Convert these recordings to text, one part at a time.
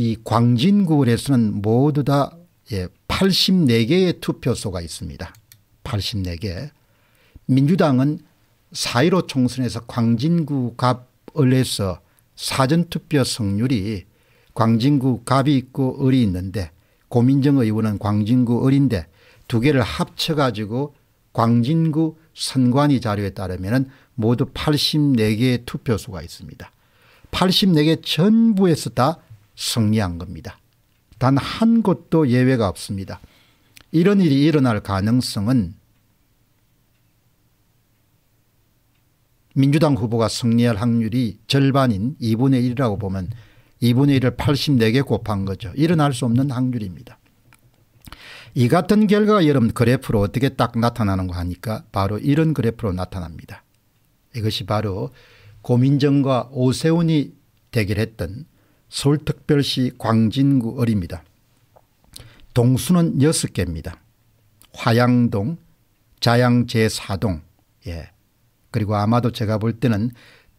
이 광진구에서는 모두 다 예, 84개의 투표소가 있습니다. 84개. 민주당은 4.15 총선에서 광진구 갑을 해서 사전투표 성률이 광진구 갑이 있고 을이 있는데 고민정 의원은 광진구 을인데 두 개를 합쳐가지고 광진구 선관위 자료에 따르면 모두 84개의 투표소가 있습니다. 84개 전부에서 다 승리한 겁니다. 단 한 곳도 예외가 없습니다. 이런 일이 일어날 가능성은 민주당 후보가 승리할 확률이 절반인 2분의 1이라고 보면 2분의 1을 84개 곱한 거죠. 일어날 수 없는 확률입니다. 이 같은 결과가 여러분 그래프로 어떻게 딱 나타나는가 하니까 바로 이런 그래프로 나타납니다. 이것이 바로 고민정과 오세훈이 대결했던 서울특별시 광진구 을입니다. 동수는 6개입니다. 화양동, 자양 제4동 예. 그리고 아마도 제가 볼 때는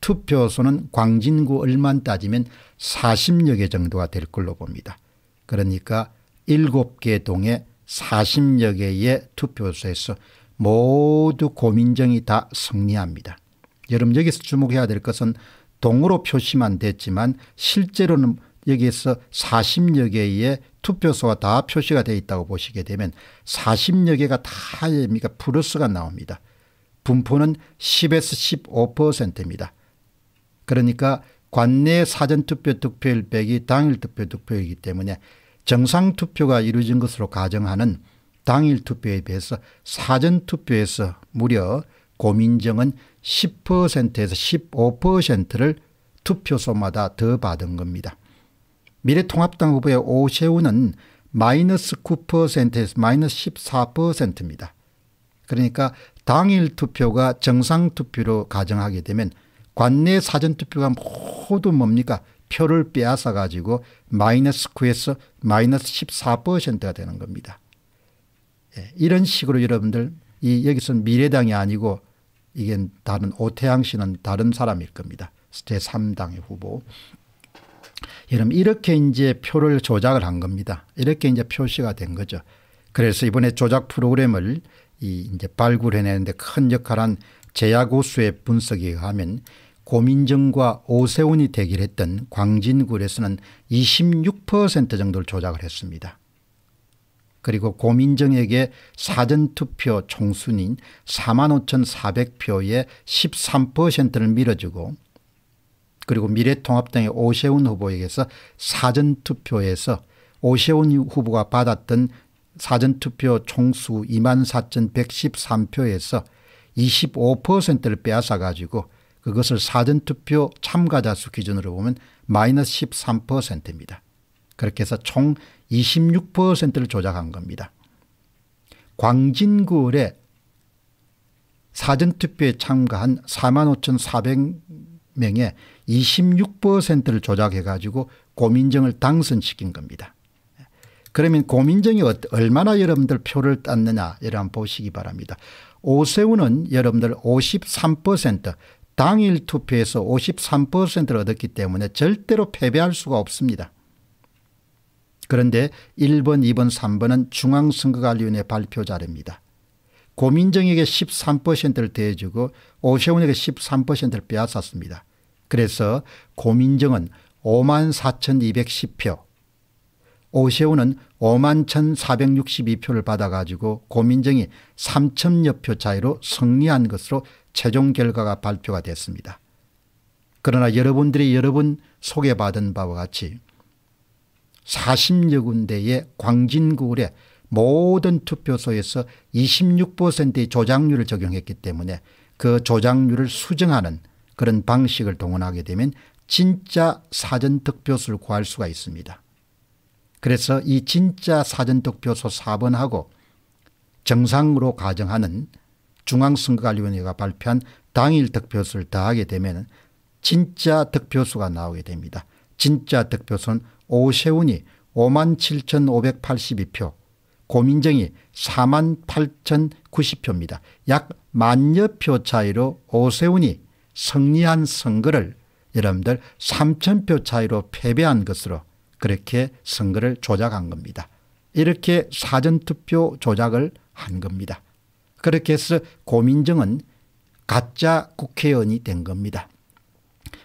투표소는 광진구 을만 따지면 40여 개 정도가 될 걸로 봅니다. 그러니까 7개 동에 40여 개의 투표소에서 모두 고민정이 다 승리합니다. 여러분 여기서 주목해야 될 것은 동으로 표시만 됐지만 실제로는 여기에서 40여 개의 투표소가 다 표시가 되어 있다고 보시게 되면 40여 개가 다그러니 플러스가 나옵니다. 분포는 10에서 15%입니다. 그러니까 관내 사전투표 득표율 빼기 당일 투표 득표이기 때문에 정상투표가 이루어진 것으로 가정하는 당일 투표에 비해서 사전투표에서 무려 고민정은 10%에서 15%를 투표소마다 더 받은 겁니다. 미래통합당 후보의 오세훈은 마이너스 9%에서 마이너스 14%입니다. 그러니까 당일 투표가 정상 투표로 가정하게 되면 관내 사전 투표가 모두 뭡니까 표를 빼앗아 가지고 마이너스 9에서 마이너스 14%가 되는 겁니다. 예, 이런 식으로 여러분들 이 여기서는 미래당이 아니고 이게 다른 오태양 씨는 다른 사람일 겁니다. 제3당의 후보. 여러분 이렇게 이제 표를 조작을 한 겁니다. 이렇게 이제 표시가 된 거죠. 그래서 이번에 조작 프로그램을 이 이제 발굴해내는데 큰 역할한 제야고수의 분석에 하면 고민정과 오세훈이 대결했던 광진구에서는 26% 정도를 조작을 했습니다. 그리고 고민정에게 사전투표 총순인 4만 5,400표의 13%를 밀어주고 그리고 미래통합당의 오세훈 후보에게서 사전투표에서 오세훈 후보가 받았던 사전투표 총수 2만 4,113표에서 25%를 빼앗아 가지고 그것을 사전투표 참가자 수 기준으로 보면 마이너스 13%입니다. 그렇게 해서 총 26%를 조작한 겁니다. 광진구월에 사전투표에 참가한 45,400명의 26%를 조작해 가지고 고민정을 당선시킨 겁니다. 그러면 고민정이 어, 얼마나 여러분들 표를 땄느냐 여러분 보시기 바랍니다. 오세훈은 여러분들 53% 당일 투표에서 53%를 얻었기 때문에 절대로 패배할 수가 없습니다. 그런데 1번, 2번, 3번은 중앙선거관리위원회 발표 자료입니다. 고민정에게 13%를 대주고 오세훈에게 13%를 빼앗았습니다. 그래서 고민정은 54,210표, 오세훈은 51,462표를 받아가지고 고민정이 3천여 표 차이로 승리한 것으로 최종 결과가 발표가 됐습니다. 그러나 여러분들이 여러분 소개받은 바와 같이 40여 군데의 광진구울의 모든 투표소에서 26%의 조작률을 적용했기 때문에 그 조작률을 수정하는 그런 방식을 동원하게 되면 진짜 사전득표수를 구할 수가 있습니다. 그래서 이 진짜 사전득표소 4번하고 정상으로 가정하는 중앙선거관리위원회가 발표한 당일 득표수를 더하게 되면 진짜 득표수가 나오게 됩니다. 진짜 득표수는 오세훈이 57,582표, 고민정이 48,090표입니다. 약 만여 표 차이로 오세훈이 승리한 선거를 여러분들 3,000표 차이로 패배한 것으로 그렇게 선거를 조작한 겁니다. 이렇게 사전투표 조작을 한 겁니다. 그렇게 해서 고민정은 가짜 국회의원이 된 겁니다.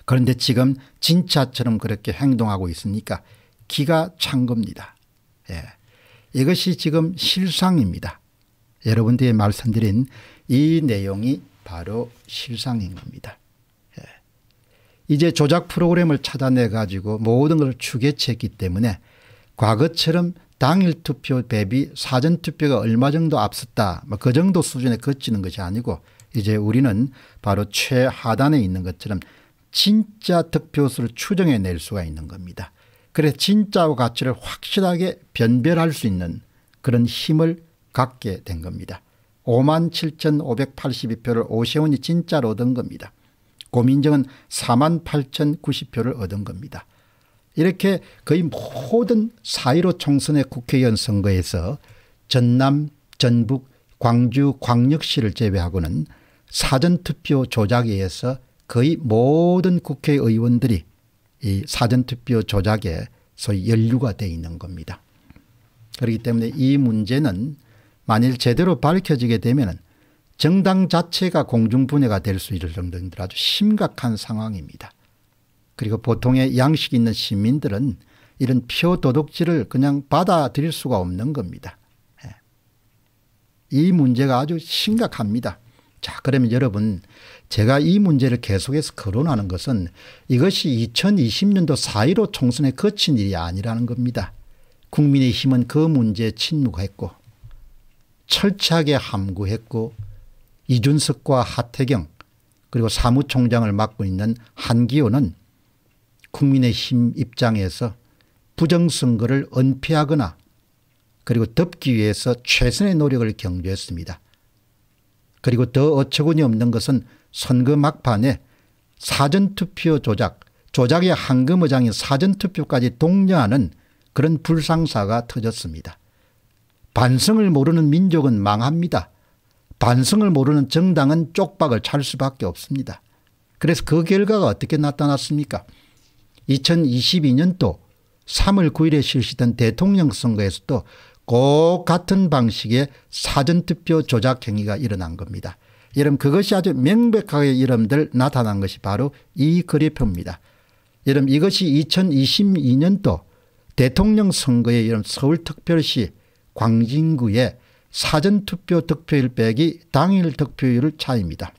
그런데 지금 진짜처럼 그렇게 행동하고 있으니까 기가 찬 겁니다. 예. 이것이 지금 실상입니다. 여러분들이 말씀드린 이 내용이 바로 실상인 겁니다. 예. 이제 조작 프로그램을 찾아내 가지고 모든 걸 추계했기 때문에 과거처럼 당일 투표 대비 사전 투표가 얼마 정도 앞섰다 뭐 그 정도 수준에 그치는 것이 아니고 이제 우리는 바로 최하단에 있는 것처럼 진짜 득표수를 추정해 낼 수가 있는 겁니다. 그래 진짜와 가치를 확실하게 변별할 수 있는 그런 힘을 갖게 된 겁니다. 5만 7,582표를 오세훈이 진짜로 얻은 겁니다. 고민정은 4만 8,090표를 얻은 겁니다. 이렇게 거의 모든 4.15 총선의 국회의원 선거에서 전남, 전북, 광주, 광역시를 제외하고는 사전투표 조작에 의해서 거의 모든 국회의원들이 이 사전투표 조작에 소위 연루가 돼 있는 겁니다. 그렇기 때문에 이 문제는 만일 제대로 밝혀지게 되면 정당 자체가 공중분해가 될 수 있을 정도인 아주 심각한 상황입니다. 그리고 보통의 양식 있는 시민들은 이런 표 도둑질을 그냥 받아들일 수가 없는 겁니다. 예. 이 문제가 아주 심각합니다. 자, 그러면 여러분 제가 이 문제를 계속해서 거론하는 것은 이것이 2020년도 4.15 총선에 거친 일이 아니라는 겁니다. 국민의힘은 그 문제에 침묵했고 철저하게 함구했고 이준석과 하태경 그리고 사무총장을 맡고 있는 한기호는 국민의힘 입장에서 부정선거를 은폐하거나 그리고 덮기 위해서 최선의 노력을 경주했습니다. 그리고 더 어처구니 없는 것은 선거 막판에 사전투표 조작 조작의 한금의장이 사전투표까지 독려하는 그런 불상사가 터졌습니다. 반성을 모르는 민족은 망합니다. 반성을 모르는 정당은 쪽박을 찰 수밖에 없습니다. 그래서 그 결과가 어떻게 나타났습니까 2022년도 3월 9일에 실시된 대통령 선거에서도 꼭 그 같은 방식의 사전투표 조작 행위가 일어난 겁니다. 여러분 그것이 아주 명백하게 여러분들 나타난 것이 바로 이 그래프입니다. 여러분 이것이 2022년도 대통령 선거에 여러분 서울특별시 광진구의 사전투표 득표율 빼기 당일 득표율 차이입니다.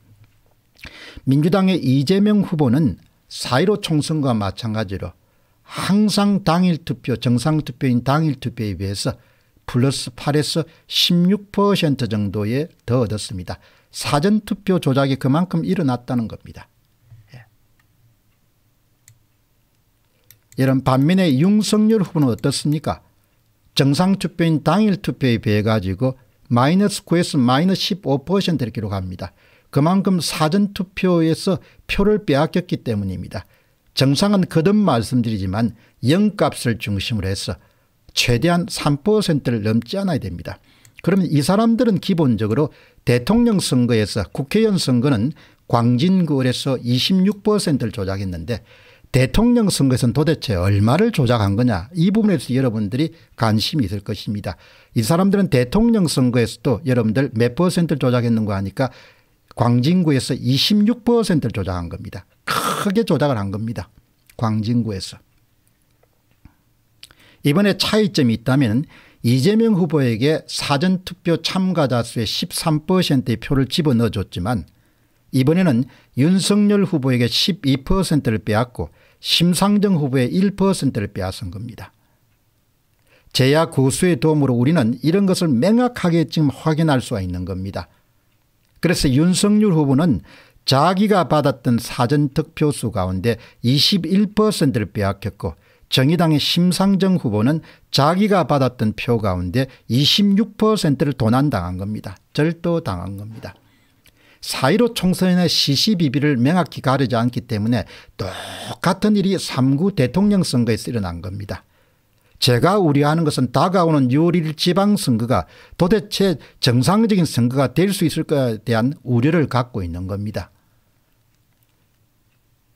민주당의 이재명 후보는 4.15 총선과 마찬가지로 항상 당일 투표 정상투표인 당일 투표에 비해서 플러스 8에서 16% 정도에 더 얻었습니다. 사전투표 조작이 그만큼 일어났다는 겁니다. 예. 이런 반면에 윤석열 후보는 어떻습니까? 정상투표인 당일투표에 비해 가지고 마이너스 9에서 마이너스 15%를 기록합니다. 그만큼 사전투표에서 표를 빼앗겼기 때문입니다. 정상은 거듭 말씀드리지만 영값을 중심으로 해서 최대한 3%를 넘지 않아야 됩니다. 그러면 이 사람들은 기본적으로 대통령 선거에서 국회의원 선거는 광진구에서 26%를 조작했는데 대통령 선거에서는 도대체 얼마를 조작한 거냐 이 부분에서 여러분들이 관심이 있을 것입니다. 이 사람들은 대통령 선거에서도 여러분들 몇 퍼센트를 조작했는가 하니까 광진구에서 26%를 조작한 겁니다. 크게 조작을 한 겁니다. 광진구에서. 이번에 차이점이 있다면 이재명 후보에게 사전투표 참가자 수의 13%의 표를 집어넣어줬지만 이번에는 윤석열 후보에게 12%를 빼앗고 심상정 후보의 1%를 빼앗은 겁니다. 제야 고수의 도움으로 우리는 이런 것을 명확하게 지금 확인할 수가 있는 겁니다. 그래서 윤석열 후보는 자기가 받았던 사전득표수 가운데 21%를 빼앗겼고 정의당의 심상정 후보는 자기가 받았던 표 가운데 26%를 도난당한 겁니다. 절도당한 겁니다. 4.15 총선의 시시비비를 명확히 가르지 않기 때문에 똑같은 일이 3구 대통령 선거에서 일어난 겁니다. 제가 우려하는 것은 다가오는 6월 1일 지방선거가 도대체 정상적인 선거가 될 수 있을까에 대한 우려를 갖고 있는 겁니다.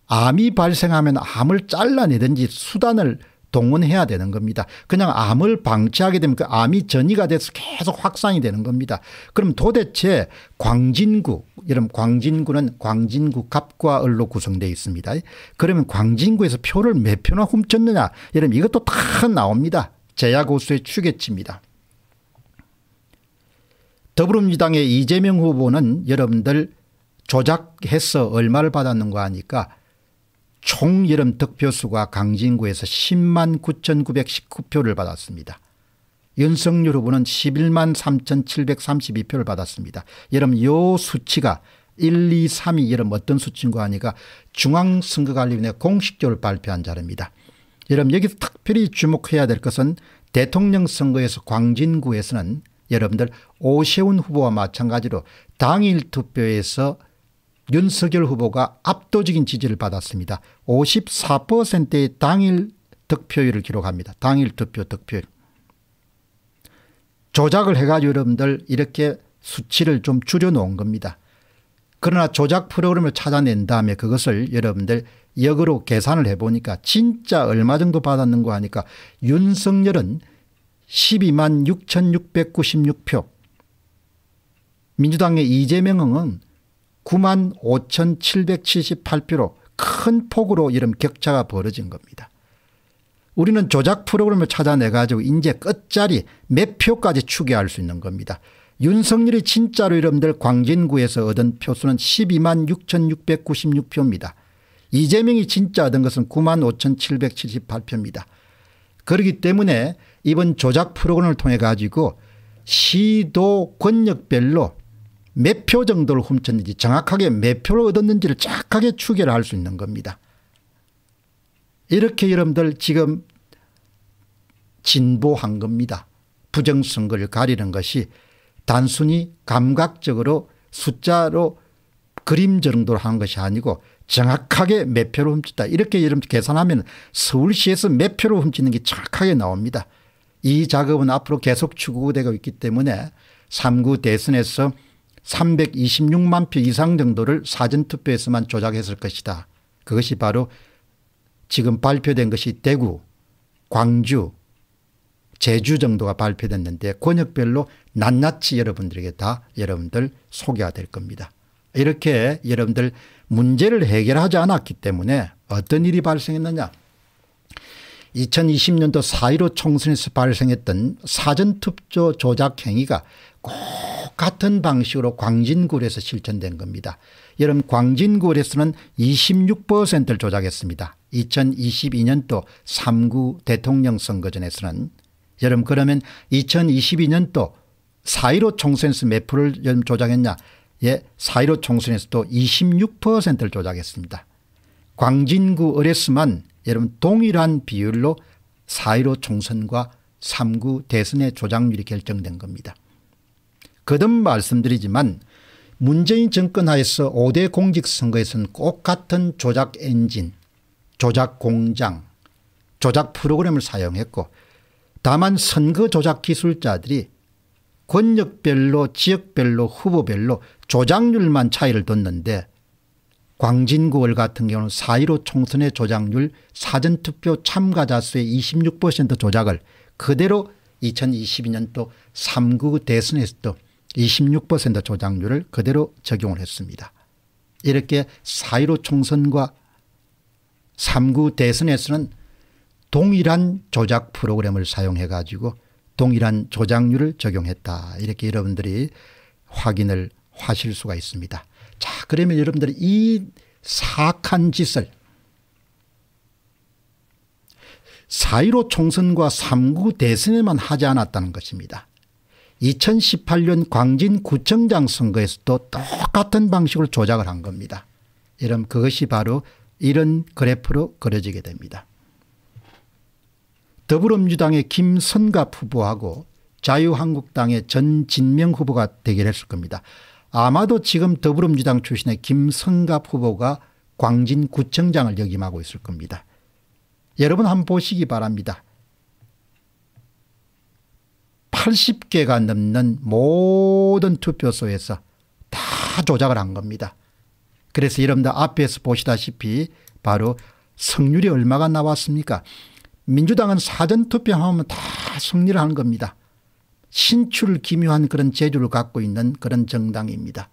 암이 발생하면 암을 잘라내든지 수단을 동원해야 되는 겁니다. 그냥 암을 방치하게 되면 그 암이 전이가 돼서 계속 확산이 되는 겁니다. 그럼 도대체 광진구, 여러분 광진구는 광진구 갑과 을로 구성되어 있습니다. 그러면 광진구에서 표를 몇 표나 훔쳤느냐. 여러분 이것도 다 나옵니다. 제야고수의 추계치입니다. 더불어민주당의 이재명 후보는 여러분들 조작해서 얼마를 받았는가 하니까 총여름 득표수가 강진구에서 10만 9,919표를 받았습니다. 윤석열 후보는 11만 3,732표를 받았습니다. 여러분 요 수치가 1, 2, 3이 여러분 어떤 수치인가 하니까 중앙선거관리위원회 공식적으로 발표한 자료입니다. 여러분 여기서 특별히 주목해야 될 것은 대통령 선거에서 광진구에서는 여러분들 오세훈 후보와 마찬가지로 당일 투표에서 윤석열 후보가 압도적인 지지를 받았습니다. 54%의 당일 득표율을 기록합니다. 당일 득표 득표율. 조작을 해가지고 여러분들 이렇게 수치를 좀 줄여놓은 겁니다. 그러나 조작 프로그램을 찾아낸 다음에 그것을 여러분들 역으로 계산을 해보니까 진짜 얼마 정도 받았는가 하니까 윤석열은 12만 6,696표 민주당의 이재명은 9만 5,778표로 큰 폭으로 이런 격차가 벌어진 겁니다. 우리는 조작 프로그램을 찾아내가지고 인제 끝자리 몇 표까지 추계할 수 있는 겁니다. 윤석열이 진짜로 이름들 광진구에서 얻은 표수는 12만 6,696표입니다. 이재명이 진짜 얻은 것은 9만 5,778표입니다. 그렇기 때문에 이번 조작 프로그램을 통해 가지고 시도 권력별로 몇표 정도를 훔쳤는지 정확하게 몇 표를 얻었는지를 정확하게 추계를 할 수 있는 겁니다. 이렇게 여러분들 지금 진보한 겁니다. 부정선거를 가리는 것이 단순히 감각적으로 숫자로 그림 정도로 하 것이 아니고 정확하게 몇 표를 훔쳤다. 이렇게 여러분 계산하면 서울시에서 몇 표를 훔치는 게 정확하게 나옵니다. 이 작업은 앞으로 계속 추구되고 있기 때문에 3구 대선에서 326만 표 이상 정도를 사전투표에서만 조작했을 것이다. 그것이 바로 지금 발표된 것이 대구, 광주, 제주 정도가 발표됐는데 권역별로 낱낱이 여러분들에게 다 여러분들 소개가 될 겁니다. 이렇게 여러분들 문제를 해결하지 않았기 때문에 어떤 일이 발생했느냐 2020년도 4.15 총선에서 발생했던 사전투표 조작 행위가 꼭 같은 방식으로 광진구에서 실천된 겁니다. 여러분 광진구에서는 26%를 조작했습니다. 2022년도 3구 대통령 선거전에서는 여러분 그러면 2022년도 4.15 총선에서 몇 프를 조작했냐 예, 4.15 총선에서도 26%를 조작했습니다. 광진구 을에서만 여러분 동일한 비율로 4.15 총선과 3구 대선의 조작률이 결정된 겁니다. 거듭 말씀드리지만 문재인 정권 하에서 5대 공직선거에서는 꼭 같은 조작 엔진, 조작 공장, 조작 프로그램을 사용했고 다만 선거 조작 기술자들이 권력별로 지역별로 후보별로 조작률만 차이를 뒀는데 광진구월 같은 경우는 4.15 총선의 조작률 사전투표 참가자 수의 26% 조작을 그대로 2022년도 3구 대선에서도 26% 조작률을 그대로 적용을 했습니다. 이렇게 4.15 총선과 3구 대선에서는 동일한 조작 프로그램을 사용해 가지고 동일한 조작률을 적용했다. 이렇게 여러분들이 확인을 하실 수가 있습니다. 자, 그러면 여러분들이 이 사악한 짓을 사1 5 총선과 3구 대선에만 하지 않았다는 것입니다. 2018년 광진구청장 선거에서도 똑같은 방식으로 조작을 한 겁니다. 여러분 그것이 바로 이런 그래프로 그려지게 됩니다. 더불어민주당의 김선갑 후보하고 자유한국당의 전진명 후보가 대결했을 겁니다. 아마도 지금 더불어민주당 출신의 김성갑 후보가 광진구청장을 역임하고 있을 겁니다. 여러분 한번 보시기 바랍니다. 80개가 넘는 모든 투표소에서 다 조작을 한 겁니다. 그래서 여러분들 앞에서 보시다시피 바로 성률이 얼마가 나왔습니까? 민주당은 사전투표하면 다 승리를 하는 겁니다. 신출을 기묘한 그런 재주를 갖고 있는 그런 정당입니다.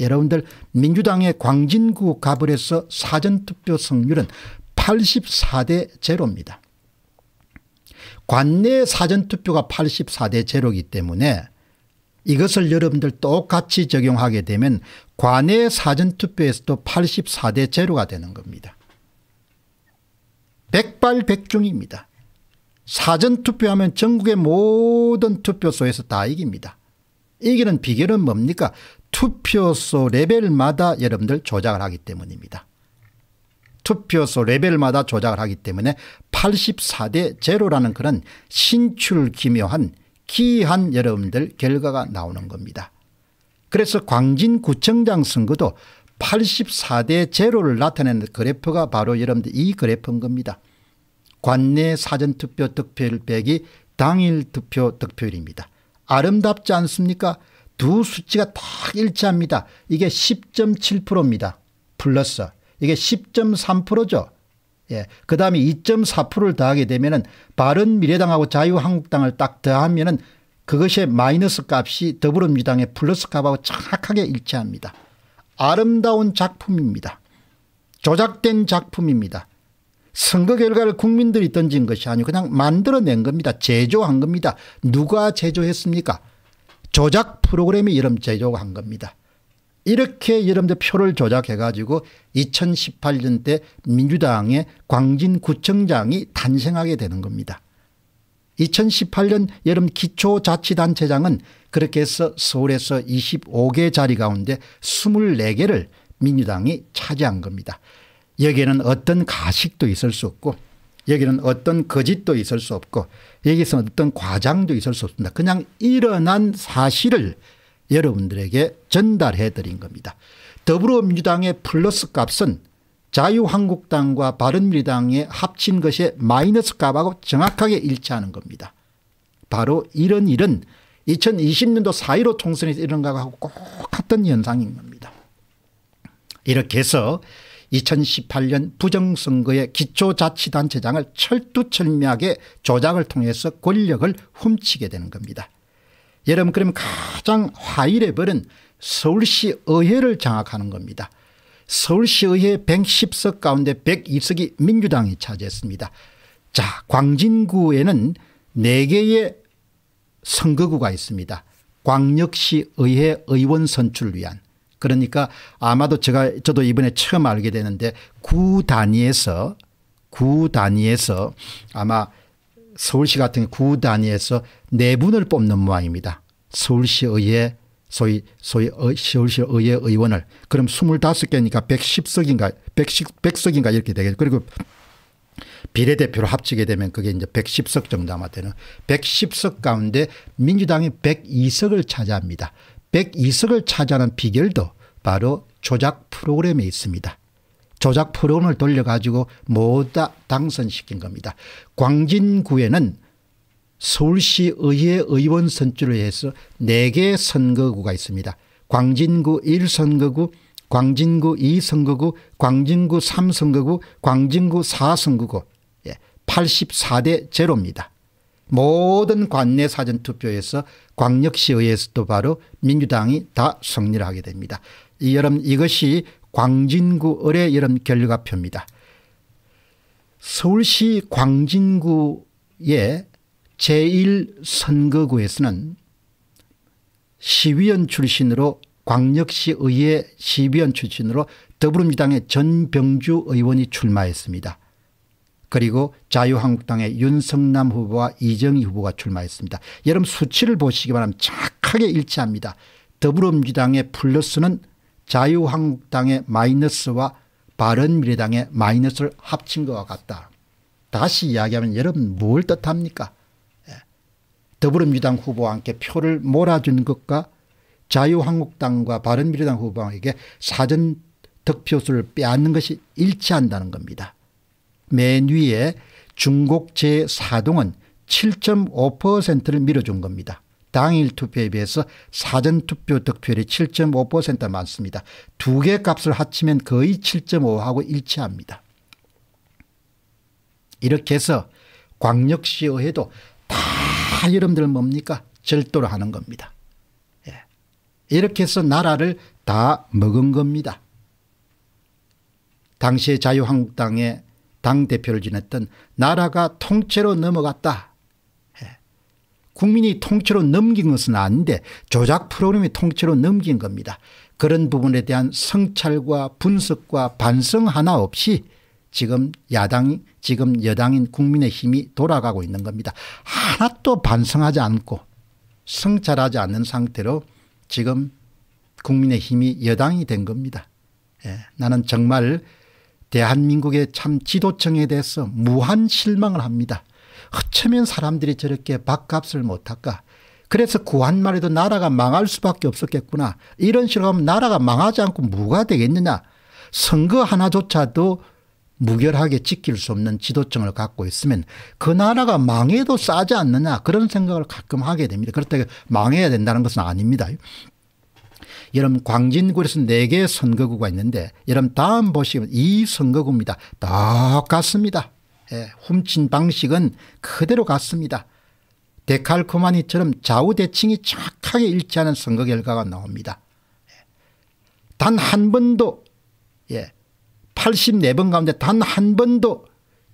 여러분들 민주당의 광진구 가불에서 사전투표 승률은 84대 제로입니다. 관내 사전투표가 84대 제로이기 때문에 이것을 여러분들 똑같이 적용하게 되면 관내 사전투표에서도 84대 제로가 되는 겁니다. 백발백중입니다. 사전투표하면 전국의 모든 투표소에서 다 이깁니다. 이기는 비결은 뭡니까 투표소 레벨마다 여러분들 조작을 하기 때문입니다. 투표소 레벨마다 조작을 하기 때문에 84대 제라는 그런 신출기묘한 기이한 여러분들 결과가 나오는 겁니다. 그래서 광진구청장 선거도 84대 제를 나타내는 그래프가 바로 여러분들 이 그래프인 겁니다. 관내 사전투표 득표율 빼기 당일 투표 득표율입니다. 아름답지 않습니까? 두 수치가 딱 일치합니다. 이게 10.7%입니다. 플러스 이게 10.3%죠. 예. 그 다음에 2.4%를 더하게 되면은 바른미래당하고 자유한국당을 딱 더하면은 그것의 마이너스 값이 더불어민주당의 플러스 값하고 착하게 일치합니다. 아름다운 작품입니다. 조작된 작품입니다. 선거 결과를 국민들이 던진 것이 아니고 그냥 만들어낸 겁니다. 제조한 겁니다. 누가 제조했습니까? 조작 프로그램이 이름 제조한 겁니다. 이렇게 여러분들 표를 조작해 가지고 2018년 때 민주당의 광진구청장이 탄생하게 되는 겁니다. 2018년 여름 기초자치단체장은 그렇게 해서 서울에서 25개 자리 가운데 24개를 민주당이 차지한 겁니다. 여기에는 어떤 가식도 있을 수 없고 여기는 어떤 거짓도 있을 수 없고 여기서 어떤 과장도 있을 수 없습니다. 그냥 일어난 사실을 여러분들에게 전달해 드린 겁니다. 더불어민주당의 플러스 값은 자유한국당과 바른미래당의 합친 것의 마이너스 값하고 정확하게 일치하는 겁니다. 바로 이런 일은 2020년도 4.15 총선에서 일어난 것하고 꼭 같은 현상인 겁니다. 이렇게 해서 2018년 부정선거의 기초자치단체장을 철두철미하게 조작을 통해서 권력을 훔치게 되는 겁니다. 여러분 그럼 가장 화일해버린 서울시 의회를 장악하는 겁니다. 서울시의회 110석 가운데 102석이 민주당이 차지했습니다. 자 광진구에는 4개의 선거구가 있습니다. 광역시 의회 의원 선출을 위한 그러니까 아마도 제가 저도 이번에 처음 알게 되는데 구 단위에서 구 단위에서 아마 서울시 같은 구 단위에서 네 분을 뽑는 모양입니다. 서울시의회 소위 소위 서울시의회 의원을 그럼 25개니까 110석인가 110 100석인가 이렇게 되겠죠. 그리고 비례대표로 합치게 되면 그게 이제 110석 정도 아마 되는 110석 가운데 민주당이 102석을 차지합니다. 102석을 차지하는 비결도 바로 조작 프로그램에 있습니다. 조작 프로그램을 돌려가지고 모두 당선시킨 겁니다. 광진구에는 서울시 의회 의원 선출을 해서 4개 선거구가 있습니다. 광진구 1선거구, 광진구 2선거구, 광진구 3선거구, 광진구 4선거구 84대 예, 제로입니다. 모든 관내 사전투표에서 광역시의회에서도 바로 민주당이 다 승리를 하게 됩니다. 이 여름 이것이 광진구 의뢰 여름 결과표입니다. 서울시 광진구의 제1선거구에서는 시위원 출신으로 광역시의회 시위원 출신으로 더불어민주당의 전병주 의원이 출마했습니다. 그리고 자유한국당의 윤석남 후보와 이정희 후보가 출마했습니다. 여러분 수치를 보시기 바라면 착하게 일치합니다. 더불어민주당의 플러스는 자유한국당의 마이너스와 바른미래당의 마이너스를 합친 것과 같다. 다시 이야기하면 여러분 뭘 뜻합니까? 예. 더불어민주당 후보와 함께 표를 몰아준 것과 자유한국당과 바른미래당 후보에게 사전 득표수를 빼앗는 것이 일치한다는 겁니다. 맨 위에 중국 제4동은 7.5%를 밀어준 겁니다. 당일 투표에 비해서 사전투표 득표율이 7.5% 많습니다. 두 개 값을 합치면 거의 7.5하고 일치합니다. 이렇게 해서 광역시의회도 다 여러분들 뭡니까? 절도를 하는 겁니다. 예. 이렇게 해서 나라를 다 먹은 겁니다. 당시에 자유한국당의 당대표를 지냈던 나라가 통째로 넘어갔다. 예. 국민이 통째로 넘긴 것은 아닌데 조작 프로그램이 통째로 넘긴 겁니다. 그런 부분에 대한 성찰과 분석과 반성 하나 없이 지금 야당 지금 여당인 국민의힘이 돌아가고 있는 겁니다. 하나도 반성하지 않고 성찰하지 않는 상태로 지금 국민의힘이 여당이 된 겁니다. 예, 나는 정말 대한민국의 참 지도층에 대해서 무한 실망을 합니다. 어쩌면 사람들이 저렇게 밥값을 못할까. 그래서 구한말에도 나라가 망할 수밖에 없었겠구나. 이런 식으로 하면 나라가 망하지 않고 무가 되겠느냐. 선거 하나조차도 무결하게 지킬 수 없는 지도층을 갖고 있으면 그 나라가 망해도 싸지 않느냐 그런 생각을 가끔 하게 됩니다. 그렇다고 망해야 된다는 것은 아닙니다. 여러분 광진구에서 4개의 선거구가 있는데 여러분 다음 보시면 이 선거구입니다. 똑같습니다. 예, 훔친 방식은 그대로 같습니다. 데칼코마니처럼 좌우대칭이 정확하게 일치하는 선거 결과가 나옵니다. 예. 단 한 번도 예, 84번 가운데 단 한 번도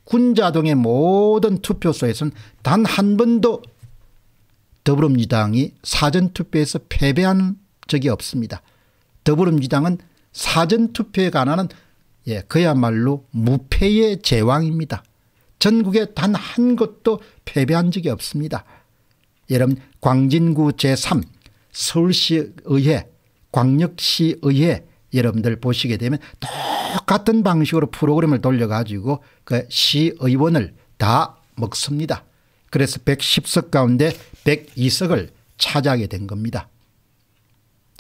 군자동의 모든 투표소에서는 단 한 번도 더불어민주당이 사전투표에서 패배한 적이 없습니다. 더불어민주당은 사전투표에 관한 예, 그야말로 무패의 제왕입니다. 전국에 단한 곳도 패배한 적이 없습니다. 여러분 광진구 제3 서울시의회 광역시의회 여러분들 보시게 되면 똑같은 방식으로 프로그램을 돌려가지고 그 시의원을 다 먹습니다. 그래서 110석 가운데 102석을 차지하게 된 겁니다.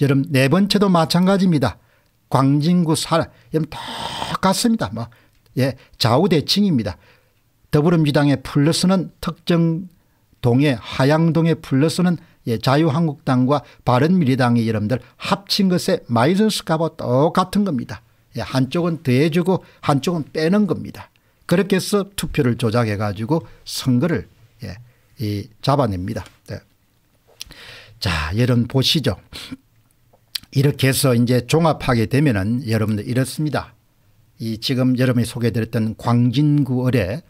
여러분 네 번째도 마찬가지입니다. 광진구 사 똑같습니다. 뭐 예, 좌우대칭입니다. 더불어민주당의 플러스는 특정 동의 하양동의 플러스는 예, 자유한국당과 바른미래당이 여러분들 합친 것에 마이너스 값하 똑같은 겁니다. 예, 한쪽은 더해주고 한쪽은 빼는 겁니다. 그렇게 해서 투표를 조작해 가지고 선거를 예, 이, 잡아냅니다. 네. 자 여러분 보시죠. 이렇게 해서 이제 종합하게 되면은 여러분들 이렇습니다. 이 지금 여러분이 소개드렸던 광진구 을에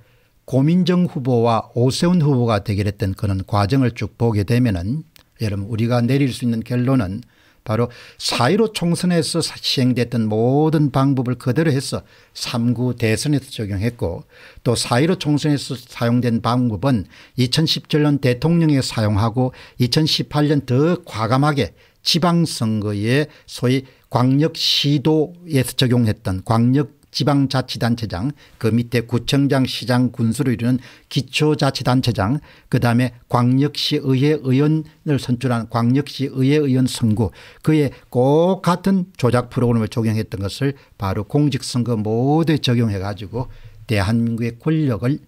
고민정 후보와 오세훈 후보가 대결했던 그런 과정을 쭉 보게 되면은 여러분 우리가 내릴 수 있는 결론은 바로 4.15 총선에서 시행됐던 모든 방법을 그대로 해서 3구 대선에서 적용했고 또 4.15 총선에서 사용된 방법은 2017년 대통령에 사용하고 2018년 더 과감하게 지방선거에 소위 광역시도에서 적용했던 광역 지방자치단체장 그 밑에 구청장 시장 군수로 이루는 기초자치단체장 그다음에 광역시 의회 의원을 선출한 광역시 의회 의원 선거 그에 꼭 같은 조작 프로그램을 적용했던 것을 바로 공직선거 모두에 적용해 가지고 대한민국의 권력을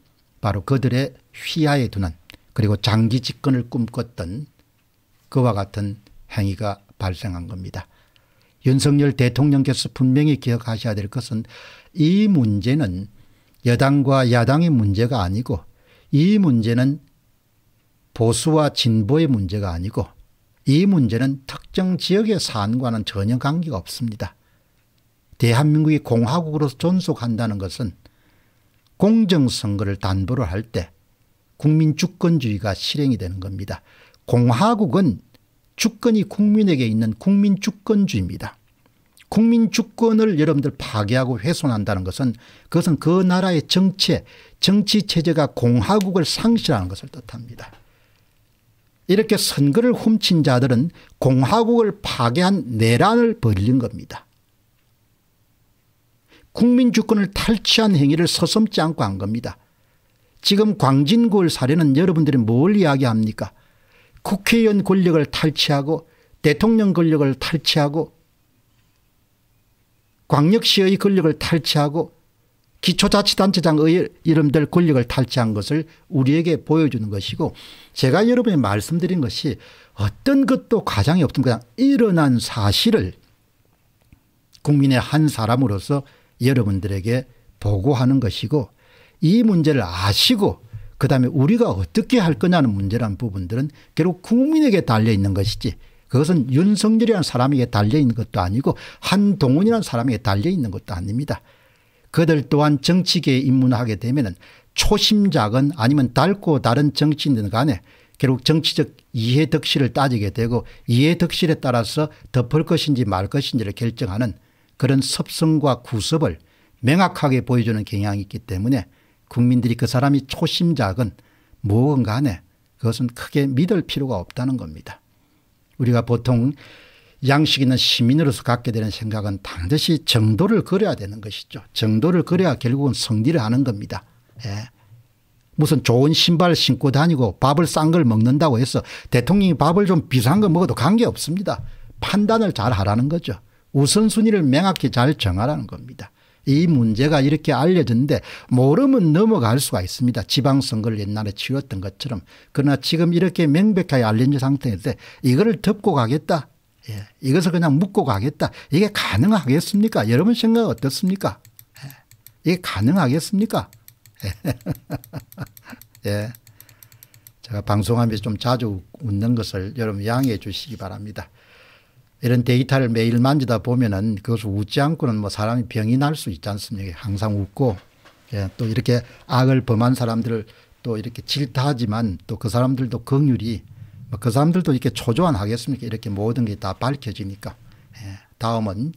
바로 그들의 휘하에 두는 그리고 장기 집권을 꿈꿨던 그와 같은 행위가 발생한 겁니다. 윤석열 대통령께서 분명히 기억하셔야 될 것은 이 문제는 여당과 야당의 문제가 아니고 이 문제는 보수와 진보의 문제가 아니고 이 문제는 특정 지역의 사안과는 전혀 관계가 없습니다. 대한민국이 공화국으로서 존속한다는 것은 공정선거를 담보로 할때 국민주권주의가 실행이 되는 겁니다. 공화국은 주권이 국민에게 있는 국민주권주의입니다. 국민주권을 여러분들 파괴하고 훼손한다는 것은 그것은 그 나라의 정체 정치체제가 공화국을 상실하는 것을 뜻합니다. 이렇게 선거를 훔친 자들은 공화국을 파괴한 내란을 벌인 겁니다. 국민주권을 탈취한 행위를 서슴지 않고 한 겁니다. 지금 광진구을 사례는 여러분들이 뭘 이야기합니까? 국회의원 권력을 탈취하고 대통령 권력을 탈취하고 광역시의 권력을 탈취하고 기초자치단체장의 이름들 권력을 탈취한 것을 우리에게 보여주는 것이고 제가 여러분이 말씀드린 것이 어떤 것도 과장이 없던니다 일어난 사실을 국민의 한 사람으로서 여러분들에게 보고하는 것이고 이 문제를 아시고 그다음에 우리가 어떻게 할 거냐는 문제라는 부분들은 결국 국민에게 달려 있는 것이지 그것은 윤석열이라는 사람에게 달려 있는 것도 아니고 한동훈이라는 사람에게 달려 있는 것도 아닙니다. 그들 또한 정치계에 입문하게 되면 초심작은 아니면 닳고 다른 정치인들 간에 결국 정치적 이해 덕실을 따지게 되고 이해 덕실에 따라서 덮을 것인지 말 것인지를 결정하는 그런 섭성과 구습을 명확하게 보여주는 경향이 있기 때문에 국민들이 그 사람이 초심작은 무언가 간에 그것은 크게 믿을 필요가 없다는 겁니다. 우리가 보통 양식 있는 시민으로서 갖게 되는 생각은 반드시 정도를 그려야 되는 것이죠. 정도를 그려야 결국은 성리를 하는 겁니다. 예. 무슨 좋은 신발 신고 다니고 밥을 싼 걸 먹는다고 해서 대통령이 밥을 좀 비싼 거 먹어도 관계없습니다. 판단을 잘 하라는 거죠. 우선순위를 명확히 잘 정하라는 겁니다. 이 문제가 이렇게 알려졌는데 모르면 넘어갈 수가 있습니다. 지방선거를 옛날에 치렀던 것처럼. 그러나 지금 이렇게 명백하게 알려진 상태인데 이거를 덮고 가겠다. 예. 이것을 그냥 묻고 가겠다. 이게 가능하겠습니까? 여러분 생각 어떻습니까? 예. 이게 가능하겠습니까? 예. 제가 방송하면서 좀 자주 웃는 것을 여러분 양해해 주시기 바랍니다. 이런 데이터를 매일 만지다 보면은 그것을 웃지 않고는 뭐 사람이 병이 날 수 있지 않습니까? 항상 웃고 예, 또 이렇게 악을 범한 사람들을 또 이렇게 질타하지만 또 그 사람들도 극휼이그 뭐 사람들도 이렇게 초조한 하겠습니까? 이렇게 모든 게 다 밝혀지니까. 예, 다음은